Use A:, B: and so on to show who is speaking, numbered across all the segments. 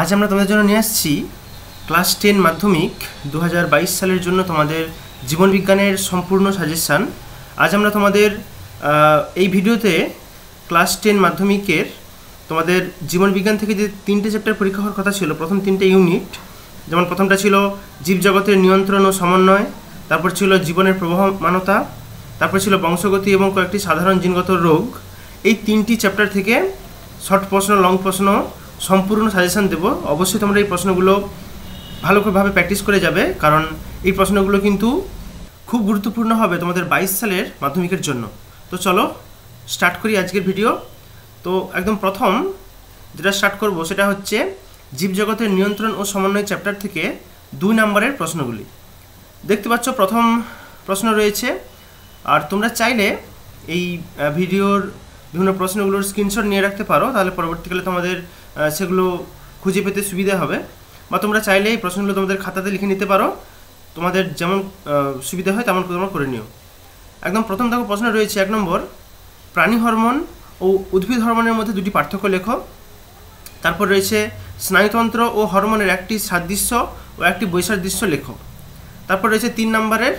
A: আজ আমরা তোমাদের জন্য নিয়ে আসছি ক্লাস টেন মাধ্যমিক দু সালের জন্য তোমাদের জীবনবিজ্ঞানের সম্পূর্ণ সাজেশান আজ আমরা তোমাদের এই ভিডিওতে ক্লাস টেন মাধ্যমিকের তোমাদের জীবনবিজ্ঞান থেকে যে তিনটে চ্যাপ্টার পরীক্ষা হওয়ার কথা ছিল প্রথম তিনটে ইউনিট যেমন প্রথমটা ছিল জীবজগতের নিয়ন্ত্রণ ও সমন্বয় তারপর ছিল জীবনের প্রবাহমানতা তারপর ছিল বংশগতি এবং কয়েকটি সাধারণ জিনগত রোগ এই তিনটি চ্যাপ্টার থেকে শর্ট প্রশ্ন লং প্রশ্ন সম্পূর্ণ সাজেশান দেবো অবশ্যই তোমরা এই প্রশ্নগুলো ভালো করেভাবে প্র্যাকটিস করে যাবে কারণ এই প্রশ্নগুলো কিন্তু খুব গুরুত্বপূর্ণ হবে তোমাদের বাইশ সালের মাধ্যমিকের জন্য তো চলো স্টার্ট করি আজকের ভিডিও তো একদম প্রথম যেটা স্টার্ট করব সেটা হচ্ছে জীবজগতের নিয়ন্ত্রণ ও সমন্বয় চ্যাপ্টার থেকে দুই নম্বরের প্রশ্নগুলি দেখতে পাচ্ছ প্রথম প্রশ্ন রয়েছে আর তোমরা চাইলে এই ভিডিওর বিভিন্ন প্রশ্নগুলোর স্ক্রিনশট নিয়ে রাখতে পারো তাহলে পরবর্তীকালে তোমাদের সেগুলো খুঁজে পেতে সুবিধা হবে বা তোমরা চাইলে এই প্রশ্নগুলো তোমাদের খাতাতে লিখে নিতে পারো তোমাদের যেমন সুবিধা হয় তেমন তোমরা করে নিও একদম প্রথম দেখো প্রশ্ন রয়েছে এক নম্বর প্রাণী হরমোন ও উদ্ভিদ হরমোনের মধ্যে দুটি পার্থক্য লেখো তারপর রয়েছে স্নায়ুতন্ত্র ও হরমোনের একটি সাদৃশ্য ও একটি বৈসাদৃশ্য লেখো তারপর রয়েছে তিন নম্বরের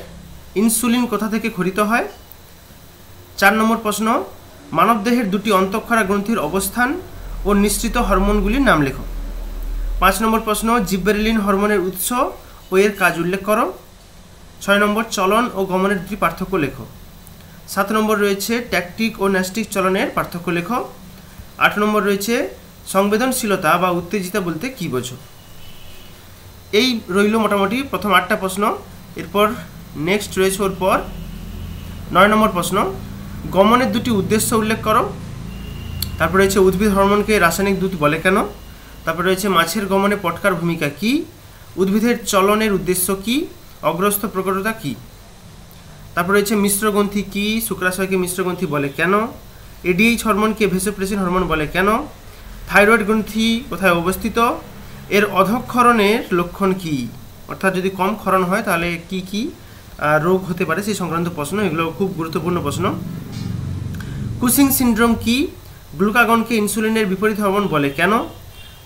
A: ইনসুলিন কোথা থেকে খরিত হয় চার নম্বর প্রশ্ন মানবদেহের দুটি অন্তঃক্ষরা গ্রন্থির অবস্থান ও নিশ্চিত হরমোনগুলির নাম লেখো পাঁচ নম্বর প্রশ্ন জিব্বেরেলিন হরমোনের উৎস ও এর কাজ উল্লেখ করো ছয় নম্বর চলন ও গমনের দুটি পার্থক্য লেখো সাত নম্বর রয়েছে ট্যাকটিক ও ন্যাস্টিক চলনের পার্থক্য লেখো আট নম্বর রয়েছে সংবেদনশীলতা বা উত্তেজিতা বলতে কী বোঝো এই রইল মোটামুটি প্রথম আটটা প্রশ্ন এরপর নেক্সট রয়েছে ওর পর নয় নম্বর প্রশ্ন গমনের দুটি উদ্দেশ্য উল্লেখ করো তারপরে রয়েছে উদ্ভিদ হরমোনকে রাসায়নিক দূত বলে কেন তারপরে রয়েছে মাছের গমনে পটকার ভূমিকা কি উদ্ভিদের চলনের উদ্দেশ্য কি অগ্রস্থ প্রকটতা কি তারপর রয়েছে মিশ্রগ্রন্থি কি শুক্রাশয়কে মিশ্রগ্রন্থি বলে কেন এডিএইচ হরমোনকে ভেসোপ্রেসিন হরমোন বলে কেন থাইরয়েড গ্রন্থি কোথায় অবস্থিত এর অধক্ষরণের লক্ষণ কি অর্থাৎ যদি কম ক্ষরণ হয় তাহলে কি কি রোগ হতে পারে সেই সংক্রান্ত প্রশ্ন এগুলো খুব গুরুত্বপূর্ণ প্রশ্ন কুসিং সিন্ড্রোম কি গ্লুকাগনকে ইনসুলিনের বিপরীত হরমোন বলে কেন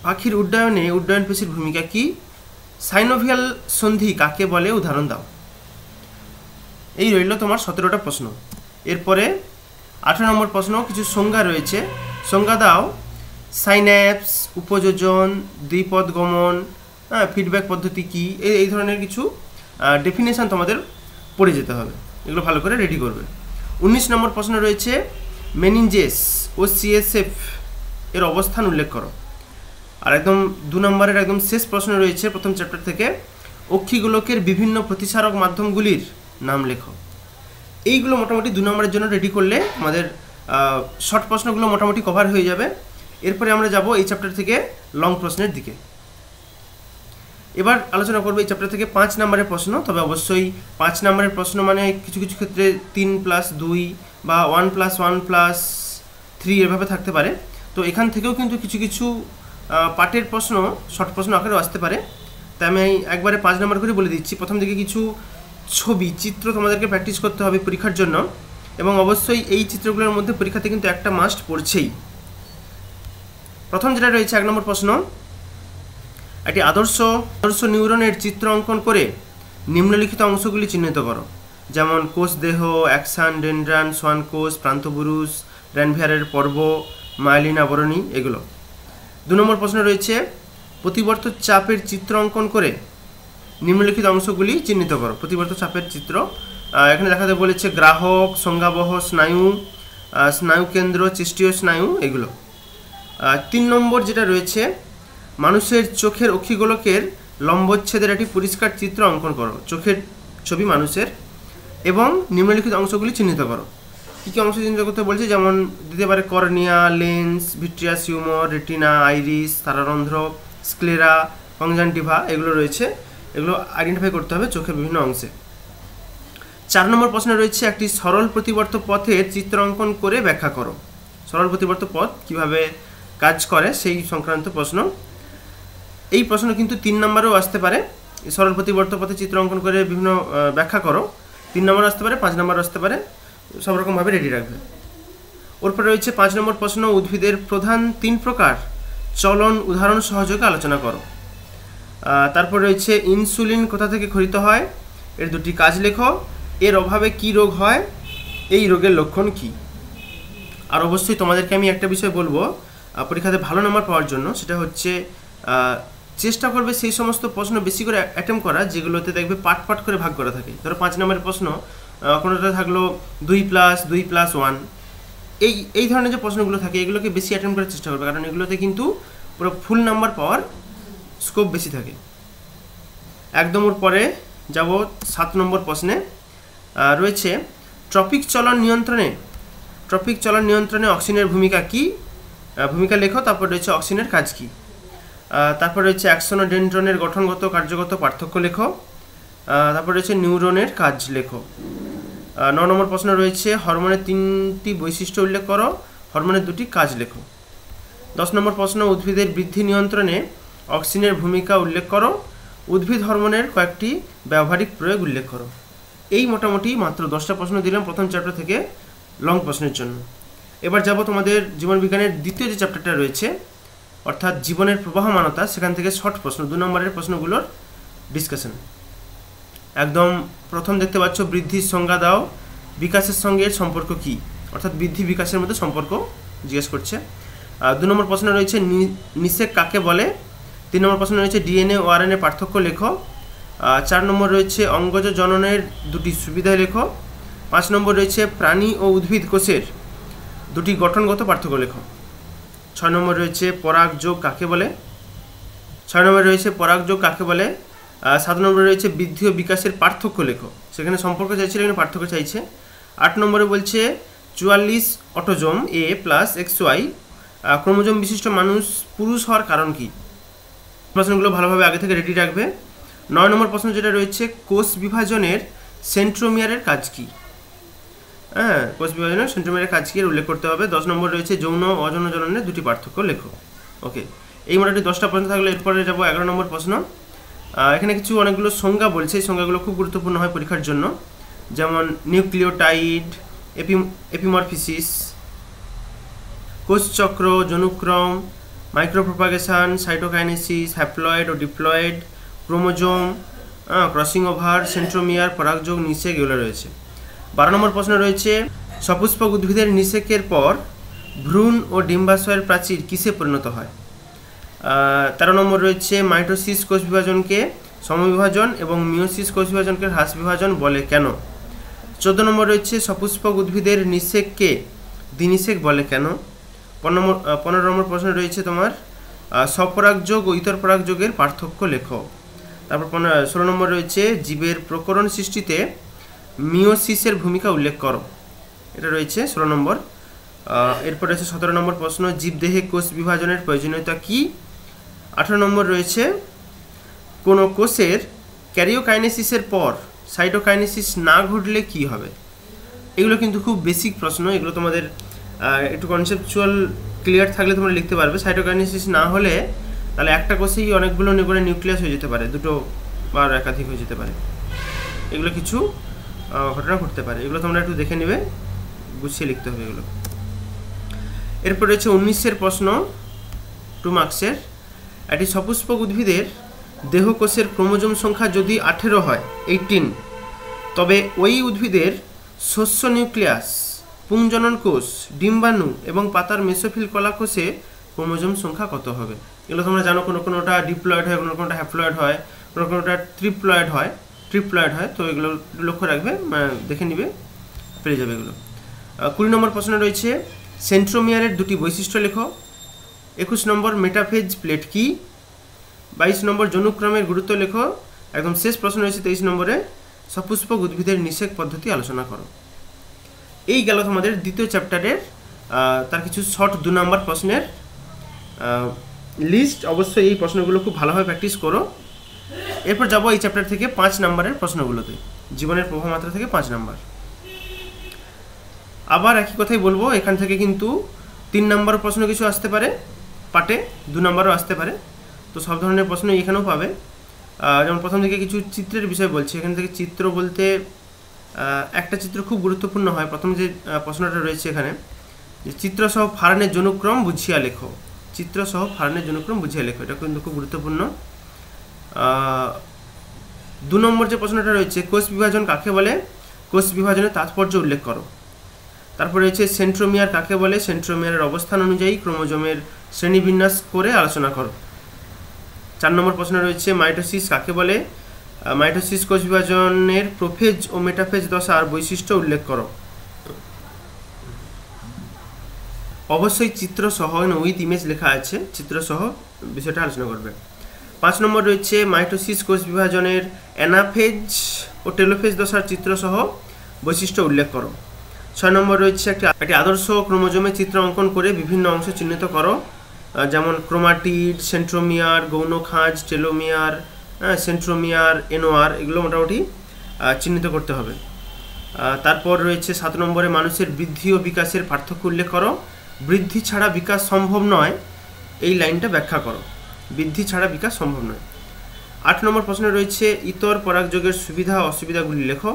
A: পাখির উড্ডয়নে উড্ডয়ন পেশির ভূমিকা কি সাইনোভিয়াল সন্ধি কাকে বলে উদাহরণ দাও এই রইল তোমার সতেরোটা প্রশ্ন এরপরে আঠেরো নম্বর প্রশ্ন কিছু সংজ্ঞা রয়েছে সংজ্ঞা দাও সাইন্যাপস উপযোজন দ্বিপদ গমন হ্যাঁ ফিডব্যাক পদ্ধতি কী এই এই ধরনের কিছু ডেফিনেশান তোমাদের পড়ে যেতে হবে এগুলো ভালো করে রেডি করবে উনিশ নম্বর প্রশ্ন রয়েছে মেনিনজেস ও সিএসএফ এর অবস্থান উল্লেখ করো আর একদম দু নম্বরের একদম শেষ প্রশ্ন রয়েছে প্রথম চ্যাপ্টার থেকে অক্ষিগোলকের বিভিন্ন প্রতিসারক মাধ্যমগুলির নাম লেখো এইগুলো মোটামুটি দু নম্বরের জন্য রেডি করলে আমাদের শর্ট প্রশ্নগুলো মোটামুটি কভার হয়ে যাবে এরপরে আমরা যাব এই চ্যাপ্টার থেকে লং প্রশ্নের দিকে এবার আলোচনা করবো এই চ্যাপ্টার থেকে পাঁচ নম্বরের প্রশ্ন তবে অবশ্যই পাঁচ নম্বরের প্রশ্ন মানে কিছু কিছু ক্ষেত্রে তিন প্লাস দুই বা one plus one plus three এভাবে থাকতে পারে তো এখান থেকেও কিন্তু কিছু কিছু পার্টের প্রশ্ন শর্ট প্রশ্ন আকারেও আসতে পারে তাই আমি একবারে পাঁচ নম্বর করে বলে দিচ্ছি প্রথম দিকে কিছু ছবি চিত্র তোমাদেরকে প্র্যাকটিস করতে হবে পরীক্ষার জন্য এবং অবশ্যই এই চিত্রগুলোর মধ্যে পরীক্ষাতে কিন্তু একটা মাস্ট পড়ছেই প্রথম যেটা রয়েছে এক নম্বর প্রশ্ন একটি আদর্শ আদর্শ নিউরনের চিত্র অঙ্কন করে নিম্নলিখিত অংশগুলি চিহ্নিত করো যেমন কোষ দেহ অ্যাকশান ডেন্ড্রান সোয়ান কোষ প্রান্তপুরুষ র্যানভিয়ারের পর্ব মায়ালিন আবরণী এগুলো দু নম্বর প্রশ্ন রয়েছে প্রতিবর্ত চাপের চিত্র অঙ্কন করে নিম্নলিখিত অংশগুলি চিহ্নিত করো প্রতিবর্ত চাপের চিত্র এখানে দেখাতে বলেছে গ্রাহক সংজ্ঞাবহ স্নায়ু স্নায়ুকেন্দ্র চেষ্টীয় স্নায়ু এগুলো তিন নম্বর যেটা রয়েছে মানুষের চোখের অক্ষিগোলকের লম্বচ্ছেদের একটি পরিষ্কার চিত্র অঙ্কন করো চোখের ছবি মানুষের এবং নিম্নলিখিত অংশগুলি চিহ্নিত করো কী কী অংশজীন জগতে বলছে যেমন দিতে পারে cornea lens vitreous humour retina iris তারারন্ধ্র স্ক্লেরা কংজান্টিভা এগুলো রয়েছে এগুলো আইডেন্টিফাই করতে হবে চোখের বিভিন্ন অংশে চার নম্বর প্রশ্নে রয়েছে একটি সরল প্রতিবর্ত পথের চিত্র অঙ্কন করে ব্যাখ্যা করো সরল প্রতিবর্ত পথ কিভাবে কাজ করে সেই সংক্রান্ত প্রশ্ন এই প্রশ্ন কিন্তু তিন নম্বরেও আসতে পারে সরল প্রতিবর্ত পথে চিত্র অঙ্কন করে বিভিন্ন ব্যাখ্যা করো তিন নম্বর আসতে পারে পাঁচ নম্বর আসতে পারে সব রকমভাবে রেডি রাখবে ওরপরে রয়েছে পাঁচ নম্বর প্রশ্ন উদ্ভিদের প্রধান তিন প্রকার চলন উদাহরণ সহযোগে আলোচনা করো তারপর রয়েছে ইনসুলিন কোথা থেকে খরিত হয় এর দুটি কাজ লেখো এর অভাবে কি রোগ হয় এই রোগের লক্ষণ কি আর অবশ্যই তোমাদেরকে আমি একটা বিষয় বলবো পরীক্ষাতে ভালো নম্বর পাওয়ার জন্য সেটা হচ্ছে চেষ্টা করবে সেই সমস্ত প্রশ্ন বেশি করে অ্যাটেম্প করা যেগুলোতে দেখবে পাট পাট করে ভাগ করা থাকে ধরো পাঁচ নম্বরের প্রশ্ন কোনোটা থাকলো দুই প্লাস দুই প্লাস ওয়ান এই এই ধরনের যে প্রশ্নগুলো থাকে এগুলোকে বেশি অ্যাটেম্প করার চেষ্টা করবে কারণ এগুলোতে কিন্তু পুরো ফুল নাম্বার পাওয়ার স্কোপ বেশি থাকে একদম ওর পরে যাব সাত নম্বর প্রশ্নে রয়েছে ট্রপিক চলন নিয়ন্ত্রণে ট্রপিক চলন নিয়ন্ত্রণে অক্সিজেনের ভূমিকা কি ভূমিকা লেখো তারপর রয়েছে অক্সিজেনের কাজ কি তারপর রয়েছে অ্যাকশন ও ডেন্ট্রনের গঠনগত কার্যগত পার্থক্য লেখো তারপর রয়েছে নিউরনের কাজ লেখো ন নম্বর প্রশ্ন রয়েছে হরমোনের তিনটি বৈশিষ্ট্য উল্লেখ করো হরমোনের দুটি কাজ লেখো দশ নম্বর প্রশ্ন উদ্ভিদের বৃদ্ধি নিয়ন্ত্রণে অক্সিজেনের ভূমিকা উল্লেখ করো উদ্ভিদ হরমোনের কয়েকটি ব্যবহারিক প্রয়োগ উল্লেখ করো এই মোটামুটি মাত্র দশটা প্রশ্ন দিলাম প্রথম চ্যাপ্টার থেকে লং প্রশ্নের জন্য এবার যাব তোমাদের জীবনবিজ্ঞানের দ্বিতীয় যে চ্যাপ্টারটা রয়েছে অর্থাৎ জীবনের প্রবাহমানতা সেখান থেকে শর্ট প্রশ্ন দু নম্বরের প্রশ্নগুলোর ডিসকাশন একদম প্রথম দেখতে পাচ্ছ বৃদ্ধির সংজ্ঞা দাও বিকাশের সঙ্গে এর সম্পর্ক কি অর্থাৎ বৃদ্ধি বিকাশের মধ্যে সম্পর্ক জিজ্ঞেস করছে দু নম্বর প্রশ্ন রয়েছে নিষেক কাকে বলে তিন নম্বর প্রশ্ন রয়েছে ডিএনএ ও আরএনএ পার্থক্য লেখ চার নম্বর রয়েছে অঙ্গজ জননের দুটি সুবিধা লেখ পাঁচ নম্বর রয়েছে প্রাণী ও উদ্ভিদ কোষের দুটি গঠনগত পার্থক্য লেখ ছয় নম্বর রয়েছে পরাগযোগ কাকে বলে ছয় নম্বর রয়েছে পরাগযোগ কাকে বলে সাত নম্বরে রয়েছে বৃদ্ধি ও বিকাশের পার্থক্য লেখক সেখানে সম্পর্ক চাইছে এখানে পার্থক্য চাইছে আট নম্বরে বলছে চুয়াল্লিশ autosome A plus X Y chromosome বিশিষ্ট মানুষ পুরুষ হওয়ার কারণ কি প্রশ্নগুলো ভালোভাবে আগে থেকে রেডি রাখবে নয় নম্বর প্রশ্ন যেটা রয়েছে কোষ বিভাজনের সেন্ট্রোমিয়ারের কাজ কী হ্যাঁ কোষ বিভাজনের সেন্ট্রোমিয়ারের কাজ কি এর উল্লেখ করতে হবে দশ নম্বর রয়েছে যৌন অযৌন জননের দুটি পার্থক্য লেখো ওকে এই মোটামুটি দশটা প্রশ্ন থাকলে এরপরে যাবো এগারো নম্বর প্রশ্ন এখানে কিছু অনেকগুলো সংজ্ঞা বলছে এই সংজ্ঞাগুলো খুব গুরুত্বপূর্ণ হয় পরীক্ষার জন্য যেমন নিউক্লিওটাইড এপি এপিমরফিসিস কোষচক্র জনুক্রম মাইক্রোপ্রোপাগেশন সাইটোকাইনেসিস হ্যাপ্লয়েড ও diploid chromosome crossing over centromere পরাগযোগ নিষেক এগুলো রয়েছে বারো নম্বর প্রশ্ন রয়েছে সপুষ্পক উদ্ভিদের নিষেকের পর ভ্রূণ ও ডিম্বাশয়ের প্রাচীর কিসে পরিণত হয় তেরো নম্বর রয়েছে মাইটোসিস কোষ বিভাজনকে সমবিভাজন এবং মিওসিস কোষ বিভাজনকে হ্রাস বিভাজন বলে কেন চোদ্দ নম্বর রয়েছে সপুষ্পক উদ্ভিদের নিষেককে দ্বিনিষেক বলে কেন পনেরো পনেরো নম্বর প্রশ্ন রয়েছে তোমার স্বপরাগযোগ ও ইতর পরাগযোগের পার্থক্য লেখো তারপর ষোলো নম্বর রয়েছে জীবের প্রকরণ সৃষ্টিতে মিওসিসের ভূমিকা উল্লেখ করো এটা রয়েছে ষোলো নম্বর এরপর রয়েছে সতেরো নম্বর প্রশ্ন জীবদেহে কোষ বিভাজনের প্রয়োজনীয়তা কী আঠারো নম্বর রয়েছে কোনো কোষের ক্যারিওকাইনেসিসের পর সাইটোকাইনেসিস না ঘটলে কি হবে এগুলো কিন্তু খুব বেসিক প্রশ্ন এগুলো তোমাদের একটু কনসেপচুয়াল ক্লিয়ার থাকলে তোমরা লিখতে পারবে সাইটোকাইনেসিস না হলে তাহলে একটা কোষেই অনেকগুলো করে নিউক্লিয়াস হয়ে যেতে পারে দুটো বা একাধিক হয়ে যেতে পারে এগুলো কিছু ঘটনা ঘটতে পারে এগুলো তোমরা একটু দেখে নেবে গুছিয়ে লিখতে হবে এগুলো এরপর রয়েছে উনিশের প্রশ্ন টু মার্কসের একটি সপুষ্পক উদ্ভিদের দেহকোষের ক্রোমোজোম সংখ্যা যদি আঠেরো হয় এইটিন তবে ওই উদ্ভিদের শস্য নিউক্লিয়াস পুংজনন কোষ ডিম্বাণু এবং পাতার মেসোফিল কলা কোষে ক্রোমোজোম সংখ্যা কত হবে এগুলো তোমরা জানো কোনো কোনোটা ডিপ্লয়েড হয় কোনো কোনোটা হ্যাপ্লয়েড হয় কোনো কোনোটা ট্রিপ্লয়েড হয় ট্রিপ্লয়েড হয় তো এগুলো লক্ষ্য রাখবে দেখে নিবে পেয়ে যাবে এগুলো কুড়ি নম্বর প্রশ্ন রয়েছে সেন্ট্রোমিয়ারের দুটি বৈশিষ্ট্য লেখো একুশ নম্বর মেটাফেজ প্লেট কি বাইশ নম্বর জনুক্রমের গুরুত্ব লেখো একদম শেষ প্রশ্ন হয়েছে তেইশ নম্বরে সপুষ্পক উদ্ভিদের নিষেক পদ্ধতি আলোচনা করো এই গেল তোমাদের দ্বিতীয় চ্যাপ্টারের তার কিছু শর্ট দু নম্বর প্রশ্নের লিস্ট অবশ্যই এই প্রশ্নগুলো খুব ভালোভাবে প্র্যাকটিস করো এরপর যাবো এই চ্যাপ্টার থেকে পাঁচ নম্বরের প্রশ্নগুলোতে জীবনের মাত্রা থেকে পাঁচ নম্বর আবার একই কথাই বলবো এখান থেকে কিন্তু তিন নম্বর প্রশ্ন কিছু আসতে পারে পার্টে দু নম্বরও আসতে পারে তো সব ধরনের প্রশ্ন এখানেও পাবে যেমন প্রথম থেকে কিছু চিত্রের বিষয় বলছি এখান থেকে চিত্র বলতে একটা চিত্র খুব গুরুত্বপূর্ণ হয় প্রথম যে প্রশ্নটা রয়েছে এখানে যে চিত্রসহ ফারানের জনুক্রম বুঝিয়া লেখো চিত্রসহ ফারানের জনুক্রম বুঝিয়া লেখো এটা কিন্তু খুব গুরুত্বপূর্ণ দু নম্বর যে প্রশ্নটা রয়েছে কোষ বিভাজন কাকে বলে কোষ বিভাজনের তাৎপর্য উল্লেখ করো তারপরে হচ্ছে সেন্ট্রোমিয়ার কাকে বলে সেন্ট্রোমিয়ারের অবস্থান অনুযায়ী ক্রোমোজোমের শ্রেণীবিন্যাস করে আলোচনা করো চার নম্বর প্রশ্ন রয়েছে মাইটোসিস কাকে বলে মাইটোসিস কোষ বিভাজনের প্রোফেজ ও মেটাফেজ দশার বৈশিষ্ট্য উল্লেখ করো অবশ্যই চিত্র সহ উইথ ইমেজ লেখা আছে চিত্রসহ বিষয়টা আলোচনা করবে পাঁচ নম্বর রয়েছে মাইটোসিস কোষ বিভাজনের অ্যানাফেজ ও টেলোফেজ দশার চিত্রসহ বৈশিষ্ট্য উল্লেখ করো ছয় নম্বর রয়েছে একটি একটি আদর্শ ক্রোমোজোমে চিত্র অঙ্কন করে বিভিন্ন অংশ চিহ্নিত করো যেমন ক্রোমাটিড সেন্ট্রোমিয়ার গৌণ খাঁজ টেলোমিয়ার সেন্ট্রোমিয়ার এনোয়ার এগুলো মোটামুটি চিহ্নিত করতে হবে তারপর রয়েছে সাত নম্বরে মানুষের বৃদ্ধি ও বিকাশের পার্থক্য উল্লেখ করো বৃদ্ধি ছাড়া বিকাশ সম্ভব নয় এই লাইনটা ব্যাখ্যা করো বৃদ্ধি ছাড়া বিকাশ সম্ভব নয় আট নম্বর প্রশ্নে রয়েছে ইতর পরাগযোগের সুবিধা অসুবিধাগুলি লেখো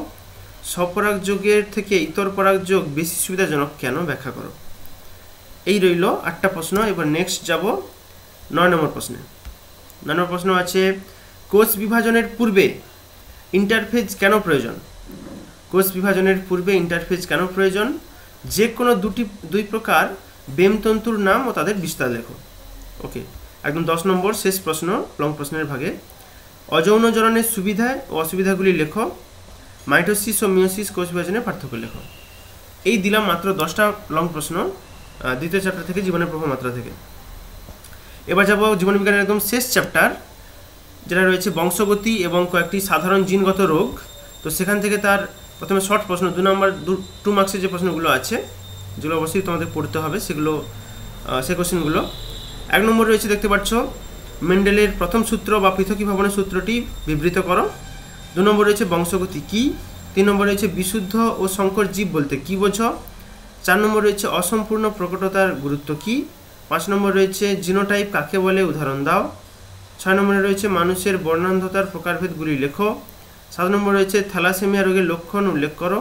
A: সপরাগ যোগের থেকে ইতর পরাগ যোগ বেশি সুবিধাজনক কেন ব্যাখ্যা করো এই রইল আটটা প্রশ্ন এবার নেক্সট যাব নয় নম্বর প্রশ্নে নয় নম্বর প্রশ্ন আছে কোষ বিভাজনের পূর্বে ইন্টারফেজ কেন প্রয়োজন কোষ বিভাজনের পূর্বে ইন্টারফেজ কেন প্রয়োজন যে কোনো দুটি দুই প্রকার বেমতন্তুর নাম ও তাদের বিস্তার লেখো ওকে একদম দশ নম্বর শেষ প্রশ্ন লং প্রশ্নের ভাগে জননের সুবিধা ও অসুবিধাগুলি লেখো মাইটোসিস ও মিওসিস কোষ বিভাজনের পার্থক্য লেখো এই দিলাম মাত্র দশটা লং প্রশ্ন দ্বিতীয় চ্যাপ্টার থেকে জীবনের প্রভাব মাত্রা থেকে এবার যাবো জীবনবিজ্ঞানের একদম শেষ চ্যাপ্টার যেটা রয়েছে বংশগতি এবং কয়েকটি সাধারণ জিনগত রোগ তো সেখান থেকে তার প্রথমে শর্ট প্রশ্ন দু নম্বর দু টু মার্কসের যে প্রশ্নগুলো আছে যেগুলো অবশ্যই তোমাদের পড়তে হবে সেগুলো সে কোশ্চেনগুলো এক নম্বর রয়েছে দেখতে পাচ্ছ মেন্ডেলের প্রথম সূত্র বা পৃথকী ভবনের সূত্রটি বিবৃত করো দু নম্বর রয়েছে বংশগতি কি তিন নম্বর রয়েছে বিশুদ্ধ ও সংকর জীব বলতে কি বোঝ চার নম্বর রয়েছে অসম্পূর্ণ প্রকটতার গুরুত্ব কি পাঁচ নম্বর রয়েছে জিনোটাইপ কাকে বলে উদাহরণ দাও ছয় নম্বরে রয়েছে মানুষের বর্ণান্ধতার প্রকারভেদগুলি লেখো সাত নম্বর রয়েছে থ্যালাসেমিয়া রোগের লক্ষণ উল্লেখ করো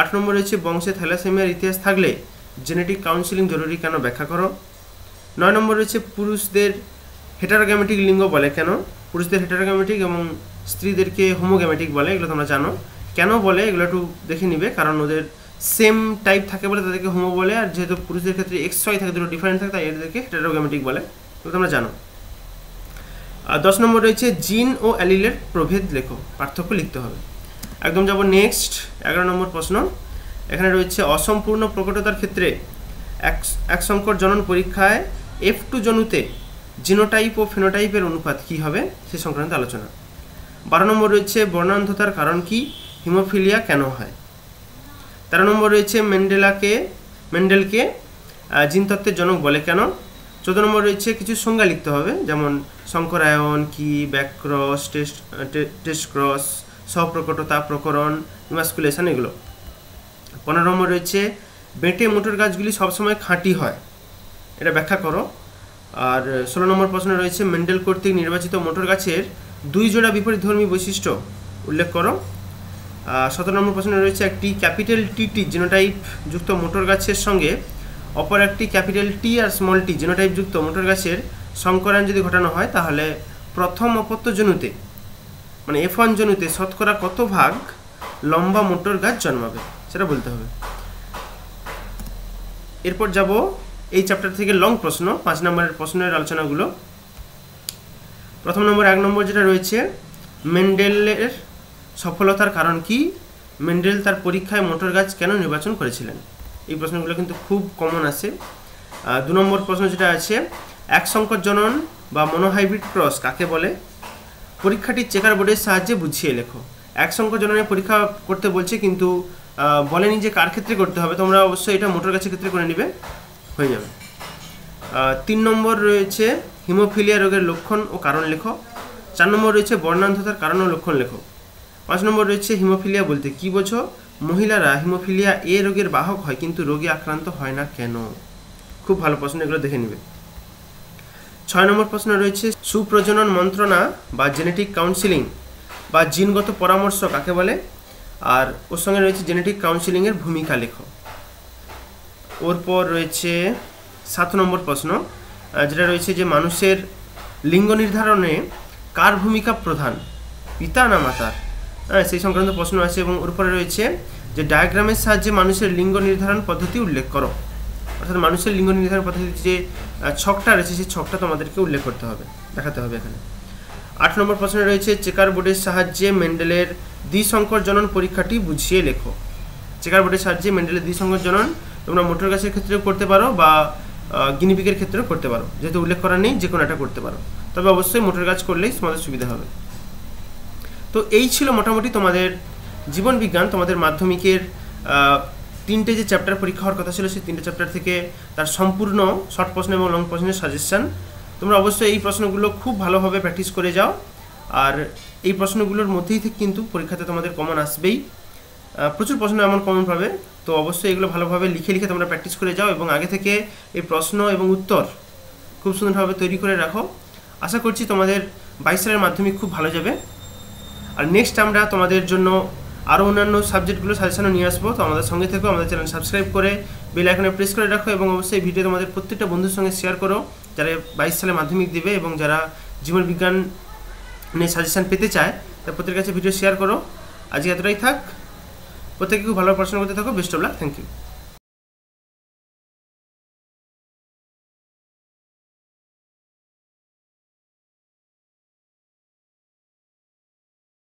A: আট নম্বর রয়েছে বংশে থ্যালাসেমিয়ার ইতিহাস থাকলে জেনেটিক কাউন্সিলিং জরুরি কেন ব্যাখ্যা করো নয় নম্বর রয়েছে পুরুষদের হেটারোগ্যামেটিক লিঙ্গ বলে কেন পুরুষদের হেটারোগ্যামেটিক এবং স্ত্রীদেরকে হোমোগ্যামেটিক বলে এগুলো তোমরা জানো কেন বলে এগুলো একটু দেখে নিবে কারণ ওদের সেম টাইপ থাকে বলে তাদেরকে হোমো বলে আর যেহেতু পুরুষদের ক্ষেত্রে এক্স থাকে দুটো ডিফারেন্ট থাকে তাই এদেরকে হেটারোগ্যামেটিক বলে এগুলো তোমরা জানো আর দশ নম্বর রয়েছে জিন ও অ্যালিলের প্রভেদ লেখো পার্থক্য লিখতে হবে একদম যাব নেক্সট এগারো নম্বর প্রশ্ন এখানে রয়েছে অসম্পূর্ণ প্রকটতার ক্ষেত্রে এক এক সংকট জনন পরীক্ষায় এফ টু জনুতে জিনোটাইপ ও ফেনোটাইপের অনুপাত কী হবে সে সংক্রান্ত আলোচনা বারো নম্বর রয়েছে বর্ণান্ধতার কারণ কি হিমোফিলিয়া কেন হয় তেরো নম্বর রয়েছে মেন্ডেলাকে মেন্ডেলকে জিনতত্ত্বের জনক বলে কেন চোদ্দ নম্বর রয়েছে কিছু সংজ্ঞা লিখতে হবে যেমন শঙ্করায়ন কি ব্যাকক্রস টেস্ট টেস্ট ক্রস প্রকরণ ইমাস্কুলেশন এগুলো পনেরো নম্বর রয়েছে বেঁটে মোটর গাছগুলি সবসময় খাঁটি হয় এটা ব্যাখ্যা করো আর ষোলো নম্বর প্রশ্ন রয়েছে মেন্ডেল কর্তৃক নির্বাচিত মোটর গাছের দুই জোড়া বিপরীত ধর্মী বৈশিষ্ট্য উল্লেখ করো সতেরো নম্বর প্রশ্নে রয়েছে একটি ক্যাপিটাল টিটি জিনোটাইপ যুক্ত মোটর গাছের সঙ্গে অপর একটি ক্যাপিটাল টি আর স্মল টি জিনোটাইপ যুক্ত মোটর গাছের সংকরণ যদি ঘটানো হয় তাহলে প্রথম অপত্য জনুতে মানে এফ ওয়ান জনুতে শতকরা কত ভাগ লম্বা মোটর গাছ জন্মাবে সেটা বলতে হবে এরপর যাব এই চ্যাপ্টার থেকে লং প্রশ্ন পাঁচ নম্বরের প্রশ্নের আলোচনাগুলো প্রথম নম্বর এক নম্বর যেটা রয়েছে মেন্ডেলের সফলতার কারণ কি মেন্ডেল তার পরীক্ষায় মোটর গাছ কেন নির্বাচন করেছিলেন এই প্রশ্নগুলো কিন্তু খুব কমন আছে দু নম্বর প্রশ্ন যেটা আছে এক সংকট জনন বা মনোহাইব্রিড ক্রস কাকে বলে পরীক্ষাটি চেকার বোর্ডের সাহায্যে বুঝিয়ে লেখো এক সংখ্যক জননের পরীক্ষা করতে বলছে কিন্তু বলেনি যে কার ক্ষেত্রে করতে হবে তোমরা অবশ্যই এটা মোটর গাছের ক্ষেত্রে করে নিবে হয়ে যাবে তিন নম্বর রয়েছে হিমোফিলিয়া রোগের লক্ষণ ও কারণ লেখ চার নম্বর রয়েছে বর্ণান্ধতার কারণ ও লক্ষণ লেখ পাঁচ নম্বর রয়েছে হিমোফিলিয়া বলতে কি বোঝো মহিলারা হিমোফিলিয়া এ রোগের বাহক হয় কিন্তু রোগে আক্রান্ত হয় না কেন খুব ভালো প্রশ্ন এগুলো দেখে নেবে ছয় নম্বর প্রশ্ন রয়েছে সুপ্রজনন মন্ত্রণা বা জেনেটিক কাউন্সিলিং বা জিনগত পরামর্শ কাকে বলে আর ওর সঙ্গে রয়েছে জেনেটিক কাউন্সিলিংয়ের ভূমিকা লেখ ওর পর রয়েছে সাত নম্বর প্রশ্ন যেটা রয়েছে যে মানুষের লিঙ্গ নির্ধারণে কার ভূমিকা প্রধান পিতা না মাতার হ্যাঁ সেই সংক্রান্ত প্রশ্ন আছে এবং ওর উপরে রয়েছে যে ডায়াগ্রামের সাহায্যে মানুষের লিঙ্গ নির্ধারণ পদ্ধতি উল্লেখ করো অর্থাৎ মানুষের লিঙ্গ নির্ধারণ পদ্ধতির যে ছকটা রয়েছে সেই ছকটা তোমাদেরকে উল্লেখ করতে হবে দেখাতে হবে এখানে আট নম্বর প্রশ্নে রয়েছে চেকার বোর্ডের সাহায্যে মেন্ডেলের দ্বিসংকর জনন পরীক্ষাটি বুঝিয়ে লেখো চেকার বোর্ডের সাহায্যে মেন্ডেলের দ্বিসংকর জনন তোমরা মোটর গাছের ক্ষেত্রেও করতে পারো বা গিনিপিকের ক্ষেত্রেও করতে পারো যেহেতু উল্লেখ করা নেই যে কোনো একটা করতে পারো তবে অবশ্যই মোটর কাজ করলেই তোমাদের সুবিধা হবে তো এই ছিল মোটামুটি তোমাদের জীবন বিজ্ঞান তোমাদের মাধ্যমিকের তিনটে যে চ্যাপ্টার পরীক্ষা হওয়ার কথা ছিল সেই তিনটে চ্যাপ্টার থেকে তার সম্পূর্ণ শর্ট প্রশ্ন এবং লং প্রশ্নের সাজেশান তোমরা অবশ্যই এই প্রশ্নগুলো খুব ভালোভাবে প্র্যাকটিস করে যাও আর এই প্রশ্নগুলোর মধ্যেই থেকে কিন্তু পরীক্ষাতে তোমাদের কমন আসবেই প্রচুর প্রশ্ন এমন কমন পাবে তো অবশ্যই এগুলো ভালোভাবে লিখে লিখে তোমরা প্র্যাকটিস করে যাও এবং আগে থেকে এই প্রশ্ন এবং উত্তর খুব সুন্দরভাবে তৈরি করে রাখো আশা করছি তোমাদের বাইশ সালের মাধ্যমিক খুব ভালো যাবে আর নেক্সট আমরা তোমাদের জন্য আরও অন্যান্য সাবজেক্টগুলো সাজেশনও নিয়ে আসবো তো আমাদের সঙ্গে থেকেও আমাদের চ্যানেল সাবস্ক্রাইব করে বেল আইকনে প্রেস করে রাখো এবং অবশ্যই ভিডিও তোমাদের প্রত্যেকটা বন্ধুর সঙ্গে শেয়ার করো যারা বাইশ সালে মাধ্যমিক দেবে এবং যারা জীবন বিজ্ঞান নিয়ে সাজেশান পেতে চায় তার প্রত্যেকের কাছে ভিডিও শেয়ার করো আজকে এতটাই থাক প্রত্যেকে খুব ভালো পড়াশোনা করতে থাকো best of luck thank you